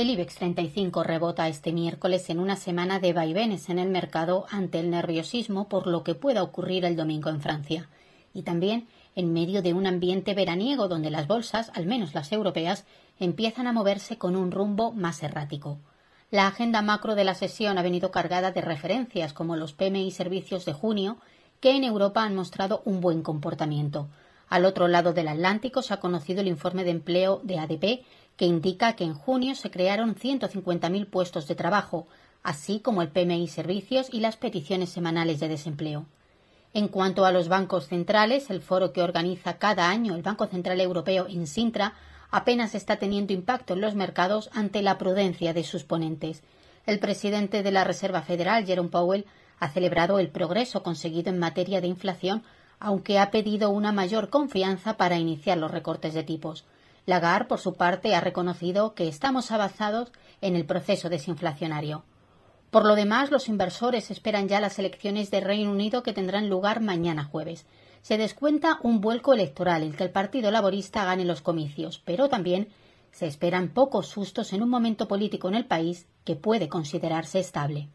El IBEX 35 rebota este miércoles en una semana de vaivenes en el mercado ante el nerviosismo por lo que pueda ocurrir el domingo en Francia. Y también en medio de un ambiente veraniego donde las bolsas, al menos las europeas, empiezan a moverse con un rumbo más errático. La agenda macro de la sesión ha venido cargada de referencias como los PMI servicios de junio, que en Europa han mostrado un buen comportamiento. Al otro lado del Atlántico se ha conocido el informe de empleo de ADP, que indica que en junio se crearon 150.000 puestos de trabajo, así como el PMI Servicios y las peticiones semanales de desempleo. En cuanto a los bancos centrales, el foro que organiza cada año el Banco Central Europeo en Sintra apenas está teniendo impacto en los mercados ante la prudencia de sus ponentes. El presidente de la Reserva Federal, Jerome Powell, ha celebrado el progreso conseguido en materia de inflación aunque ha pedido una mayor confianza para iniciar los recortes de tipos. Lagarde, por su parte, ha reconocido que estamos avanzados en el proceso desinflacionario. Por lo demás, los inversores esperan ya las elecciones de Reino Unido que tendrán lugar mañana jueves. Se descuenta un vuelco electoral en que el Partido Laborista gane los comicios, pero también se esperan pocos sustos en un momento político en el país que puede considerarse estable.